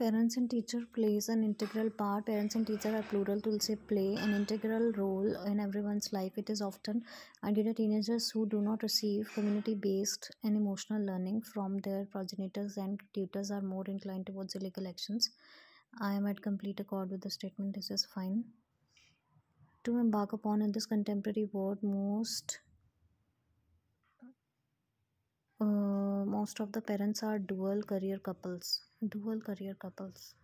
Parents and teacher plays an integral part. Parents and teacher are plural to say play an integral role in everyone's life. It is often ideally teenagers who do not receive community-based and emotional learning from their progenitors and tutors are more inclined towards illegal actions. I am at complete accord with the statement. This is fine. To embark upon in this contemporary world, most uh, most of the parents are dual career couples dual career couples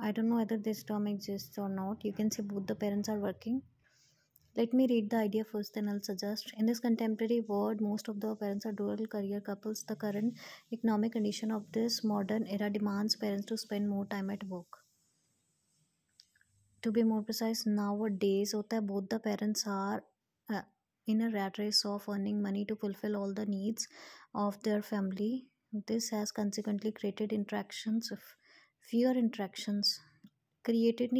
i don't know whether this term exists or not you can say both the parents are working let me read the idea first, then I'll suggest. In this contemporary world, most of the parents are dual career couples. The current economic condition of this modern era demands parents to spend more time at work. To be more precise, nowadays, both the parents are uh, in a rat race of earning money to fulfill all the needs of their family This has consequently created interactions of fear interactions created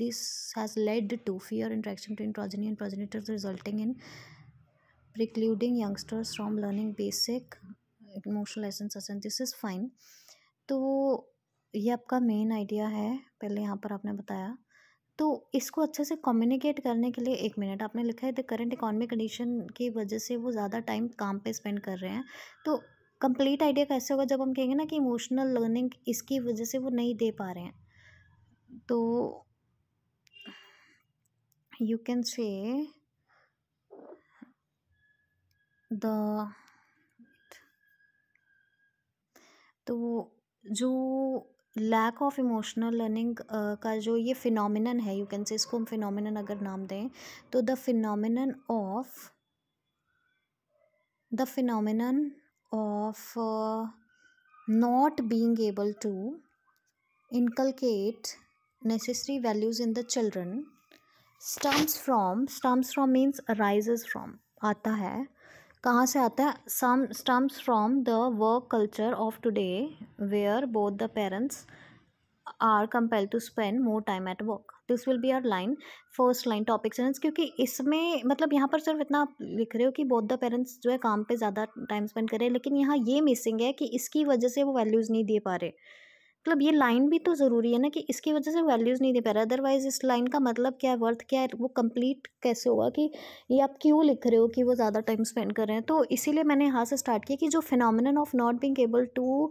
this has led to fear interaction between progeny and progenitors resulting in precluding youngsters from learning basic emotional lessons as and this is fine तो ये आपका main idea है पहले यहाँ पर आपने बताया तो इसको अच्छे से कम्युनिकेट करने के लिए एक मिनट आपने लिखा है द करंट इकोनॉमिक कंडीशन की वजह से वो ज़्यादा टाइम काम पे स्पेंड कर रहे हैं तो कंप्लीट आइडिया कैसे होगा जब हम कहेंगे ना कि इमोशनल लर्निंग इसकी वजह से वो नहीं दे पा रहे हैं तो यू कैन से द तो जो लैक ऑफ इमोशनल लर्निंग का जो ये फिनोमिनन है यू कैन से इसको हम फिनोमिनन अगर नाम दें तो the phenomenon of the phenomenon of uh, not being able to inculcate necessary values in the children stems from stems from means arises from आता है कहाँ से आता है some stems from the work culture of today where both the parents are compel to spend more time at work this will be our line first line topic sentence क्योंकि इसमें मतलब यहाँ पर सिर्फ इतना आप लिख रहे हो कि बोथ द पेरेंट्स जो है काम पे ज़्यादा टाइम स्पेंड करें लेकिन यहाँ ये मिसिंग है कि इसकी वजह से वो वैल्यूज़ नहीं दे पा रहे मतलब ये लाइन भी तो ज़रूरी है ना कि इसकी वजह से वैल्यूज़ नहीं दे पा रहा अदरवाइज़ इस लाइन का मतलब क्या है वर्थ क्या है वो कंप्लीट कैसे होगा कि ये आप क्यों लिख रहे हो कि वो ज़्यादा टाइम स्पेंड कर रहे हैं तो इसीलिए मैंने यहाँ से स्टार्ट किया कि जो phenomenon of not being able to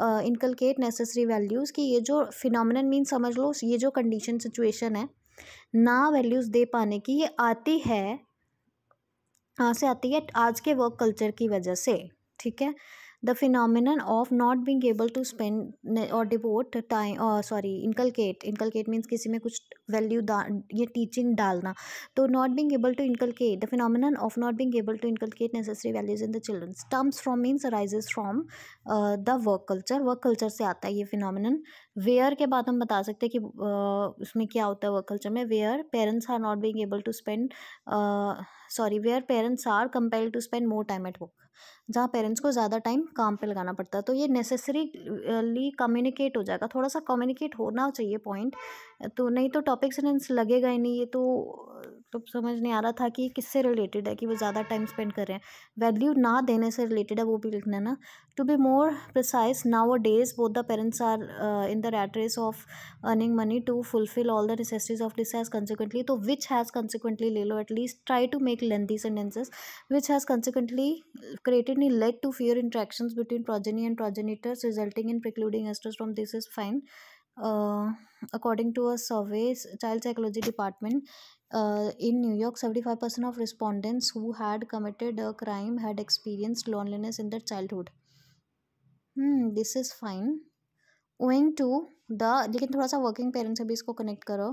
inculcate necessary values कि ये जो फिनमिन मीन समझ लो ये जो कंडीशन सिचुएशन है ना वैल्यूज़ दे पाने की ये आती है कहाँ से आती है आज के वर्क कल्चर की वजह से ठीक है the phenomenon of not being able to spend और devote time sorry inculcate inculcate means किसी में कुछ वैल्यू ये टीचिंग डालना तो not being able to inculcate the phenomenon of not being able to inculcate necessary values in the children stems from means arises from the work culture work culture से आता है ये फिनमिन वेयर के बाद हम बता सकते हैं कि uh, उसमें क्या होता है वर्क कल्चर में where parents are not being able to spend sorry where parents are compelled to spend more time at work जहाँ पेरेंट्स को ज़्यादा टाइम काम पे लगाना पड़ता है तो ये नेसेसरीली कम्युनिकेट हो जाएगा थोड़ा सा कम्युनिकेट होना चाहिए पॉइंट तो नहीं तो टॉपिक सेंटेंस लगेगा ही नहीं ये तो मतलब समझ नहीं आ रहा था कि किससे रिलेटेड है कि वो ज़्यादा टाइम स्पेंड कर रहे हैं वैल्यू ना देने से रिलेटेड है वो भी लिखना है ना to be more precise nowadays both the parents are in the rat race of earning money to fulfil all the necessities of this has consequently तो विच हैज़ कंसिक्वेंटली ले लो at least try to make lengthy sentences which has consequently created नी led to fewer interaction between progeny and progenitors resulting in precluding एस्टर्स from this is fine according to a survey child psychology department Uh, in New York, 75% of respondents who had committed a crime had experienced loneliness in their childhood. Hmm, this is fine. Owing to the लेकिन थोड़ा सा working parents से भी इसको connect करो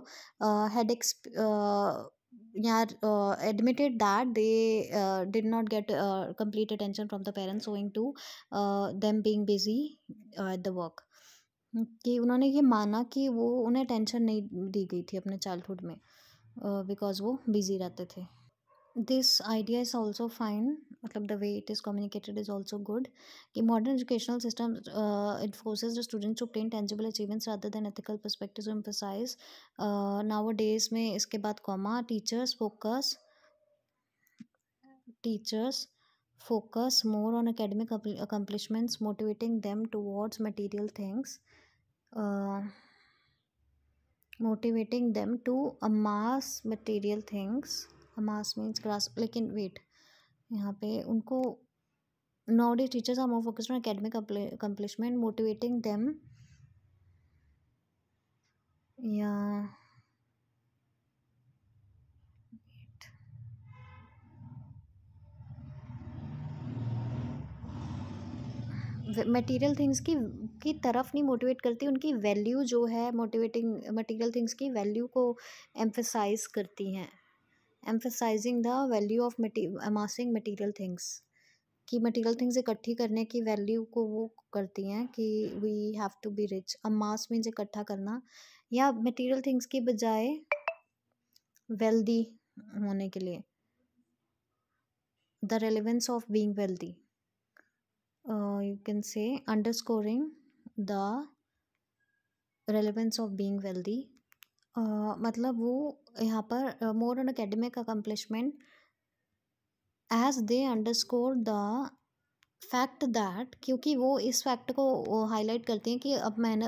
had एक्स यहाँ admitted that they did not get complete attention from the parents owing to them being busy at the work कि उन्होंने ये माना कि वो उन्हें टेंशन नहीं दी गई थी अपने चाइल्डहुड में बिकॉज वो बिजी रहते थे this idea is also fine मतलब the way it is communicated is also good कि modern educational system it forces the students to ten tangible achievements rather than ethical perspective emphasize nowadays में इसके बाद comma teachers focus teachers focus more on academic accomplishments motivating them towards material things motivating them to amass material things amass means grasp लेकिन wait यहाँ पे उनको nowadays teachers are more focused on academic accomplishment motivating them या material things की की तरफ नहीं motivate करती उनकी वैल्यू जो है मोटिवेटिंग मटेरियल थिंग्स की वैल्यू को एम्फेसाइज करती हैं emphasizing the value of amassing material things कि मटेरियल थिंग्स इकट्ठी करने की वैल्यू को वो करती हैं कि we have to be rich amass means इकट्ठा करना या मटेरियल थिंग्स की बजाय वेल्दी होने के लिए the relevance of being wealthy you can say underscoring the relevance of being wealthy मतलब वो यहाँ पर more on academic accomplishment as they underscore the fact that क्योंकि वो इस फैक्ट को हाईलाइट uh, करती हैं कि अब मैंने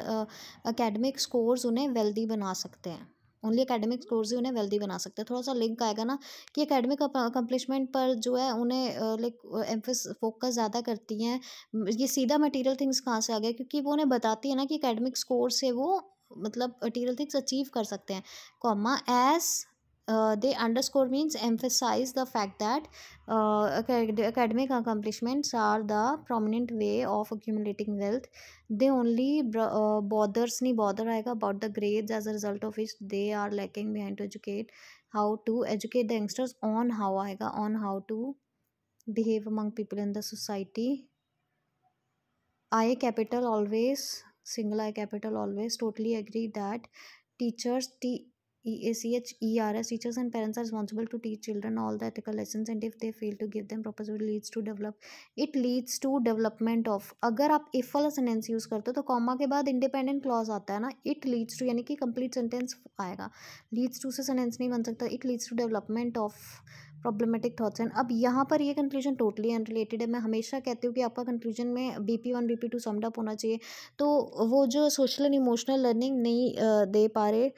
अकेडमिक uh, स्कोर्स उन्हें वेल्दी बना सकते हैं ओनली अकेडमिक स्कोर्स ही उन्हें वेल्दी बना सकते हैं थोड़ा सा लिंक आएगा ना कि अकेडमिक अकम्पलिशमेंट पर जो है उन्हें लाइक एम्फिस फोकस ज़्यादा करती हैं ये सीधा मटेरियल थिंग्स कहाँ से आ गया क्योंकि वो उन्हें बताती है ना कि अकेडमिक स्कोर से वो मतलब मटीरियल थिंग्स अचीव कर सकते हैं comma as uh, they underscore means emphasize the fact that uh, academic accomplishments are the prominent way of accumulating wealth they only uh, bothers n'i bother about the grades as a result of which they are lacking behind to educate how to educate the youngsters on how aega on how to behave among people in the society i capital always single i capital always totally agree that teachers teach CHERS teachers and parents are responsible to teach children all the ethical lessons and if they fail to give them proper it leads to develop it leads to development of अगर आप if वाला sentence use करते हो तो comma के बाद independent clause आता है ना it leads to यानी कि complete sentence आएगा leads to से sentence नहीं बन सकता it leads to development of problematic thoughts and अब यहाँ पर ये कंक्लूजन टोटली अनरिलेटेड है मैं हमेशा कहती हूँ कि आपका कंक्लूजन में B P one B P two summed up होना चाहिए तो वो जो सोशल एंड इमोशनल लर्निंग नहीं दे पा रहे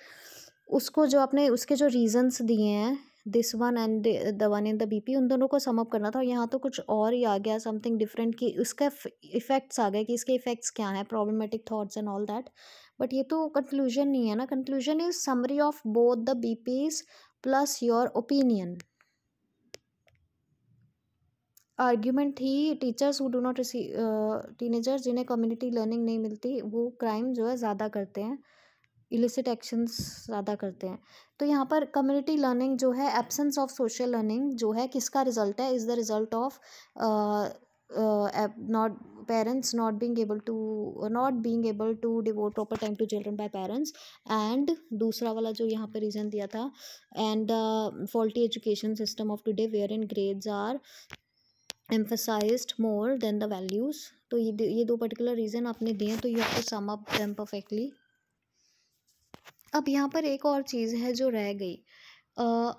उसको जो आपने उसके जो रीजंस दिए हैं this one and the one in the BP उन दोनों को समअप करना था और यहाँ तो कुछ और ही आ गया समथिंग डिफरेंट कि उसका इफ़ेक्ट्स आ गए कि इसके इफ़ेक्ट्स क्या हैं problematic thoughts and all that but ये तो कंक्लूजन नहीं है ना conclusion is summary of both the B plus your opinion argument थी टीचर्स वो डू नॉट रिसीव टीनेजर्स जिन्हें कम्युनिटी लर्निंग नहीं मिलती वो क्राइम जो है ज़्यादा करते हैं इलिसिट एक्शंस ज़्यादा करते हैं तो यहाँ पर कम्युनिटी लर्निंग जो है एब्सेंस ऑफ सोशल लर्निंग जो है किसका रिजल्ट है is the result of not parents not being able to not being able to devote proper time to children by parents and दूसरा वाला जो यहाँ पर रीज़न दिया था and faulty education system of today where in grades are emphasize more than the values तो ये ये दो पर्टिकुलर रीज़न आपने दिए तो you have to sum up them perfectly अब यहाँ पर एक और चीज़ है जो रह गई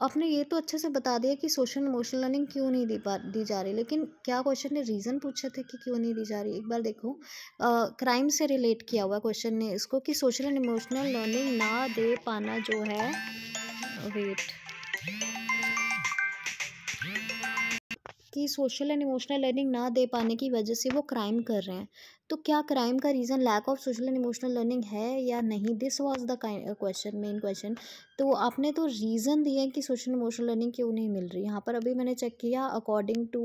आपने ये तो अच्छे से बता दिया कि सोशल इमोशनल लर्निंग क्यों नहीं दी पा दी जा रही लेकिन क्या क्वेश्चन ने रीज़न पूछे थे कि क्यों नहीं दी जा रही एक बार देखो क्राइम से रिलेट किया हुआ क्वेश्चन ने इसको कि सोशल एंड इमोशनल लर्निंग ना दे पाना जो है वेट कि सोशल एंड इमोशनल लर्निंग ना दे पाने की वजह से वो क्राइम कर रहे हैं तो क्या क्राइम का reason lack of social and emotional learning है या नहीं this was the question main question तो आपने तो रीज़न दिए कि सोशल इमोशनल लर्निंग क्यों नहीं मिल रही यहाँ पर अभी मैंने चेक किया अकॉर्डिंग टू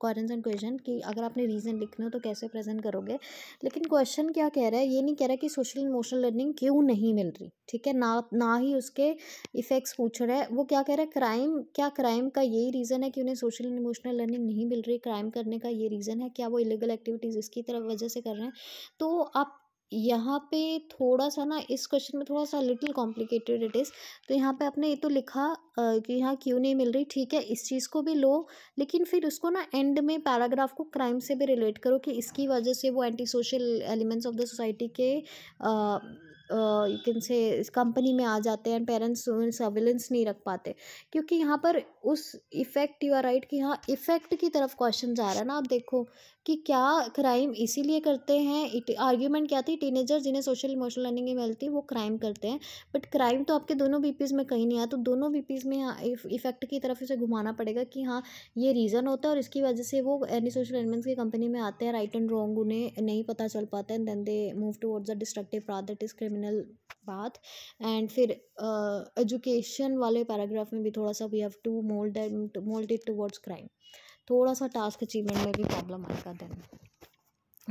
क्वारंस एंड क्वेश्चन कि अगर आपने रीज़न लिखने हो तो कैसे प्रेजेंट करोगे लेकिन क्वेश्चन क्या कह रहा है ये नहीं कह रहा कि सोशल इमोशनल लर्निंग क्यों नहीं मिल रही ठीक है ना ना ही उसके इफ़ेक्ट्स पूछ रहे हैं वो क्या कह रहा है क्राइम क्या क्राइम का यही रीज़न है कि उन्हें सोशल एंड इमोशनल लर्निंग नहीं मिल रही क्राइम करने का ये रीज़न है क्या वो इलीगल एक्टिविटीज़ इसकी तरफ वजह से कर रहे हैं तो आप यहाँ पे थोड़ा सा ना इस क्वेश्चन में थोड़ा सा लिटिल कॉम्प्लिकेटेड इट इज़ तो यहाँ पे आपने ये तो लिखा आ, कि यहाँ क्यों नहीं मिल रही ठीक है इस चीज़ को भी लो लेकिन फिर उसको ना एंड में पैराग्राफ को क्राइम से भी रिलेट करो कि इसकी वजह से वो anti social elements of the society के आ, यू कैन से इस कंपनी में आ जाते हैं पेरेंट्स सर्विलेंस नहीं रख पाते क्योंकि यहाँ पर उस इफ़ेक्ट यू आर राइट कि हाँ इफ़ेक्ट की तरफ क्वेश्चन जा रहा है ना आप देखो कि क्या क्राइम इसीलिए करते हैं आर्ग्यूमेंट क्या थी टीनेजर जिन्हें सोशल इमोशनल लर्निंग मिलती है वो क्राइम करते हैं बट क्राइम तो आपके दोनों बीपीज में कहीं नहीं आया तो दोनों बीपीज में इफ़ेक्ट की तरफ इसे घुमाना पड़ेगा कि हाँ ये रीज़न होता है और इसकी वजह से वो एनी सोशल एलिमेंट्स की कंपनी में आते हैं राइट एंड रॉन्ग उन्हें नहीं पता चल पाता है then they move towards a destructive that डिस्क्रिम क्रिमिनल बात एंड फिर एजुकेशन uh, वाले पैराग्राफ में भी थोड़ा सा we have to mould mould it towards crime थोड़ा सा टास्क अचीवमेंट में भी प्रॉब्लम आएगा देन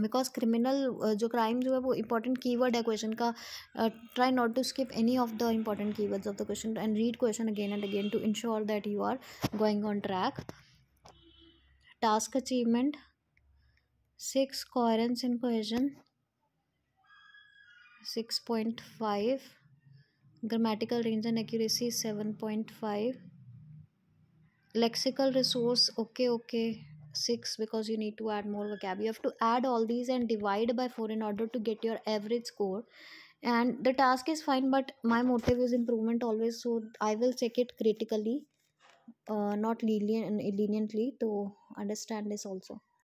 बिकॉज क्रिमिनल जो क्राइम जो है वो इंपॉर्टेंट कीवर्ड है क्वेश्चन का try not to skip any of the important keywords of the question and read question again and again to ensure that you are going on track task achievement six coherence in question 6.5 grammatical range and accuracy 7.5 lexical resource okay okay 6 because you need to add more vocab you have to add all these and divide by 4 in order to get your average score and the task is fine but my motive is improvement always so i will check it critically uh, not lenient leniently to understand this also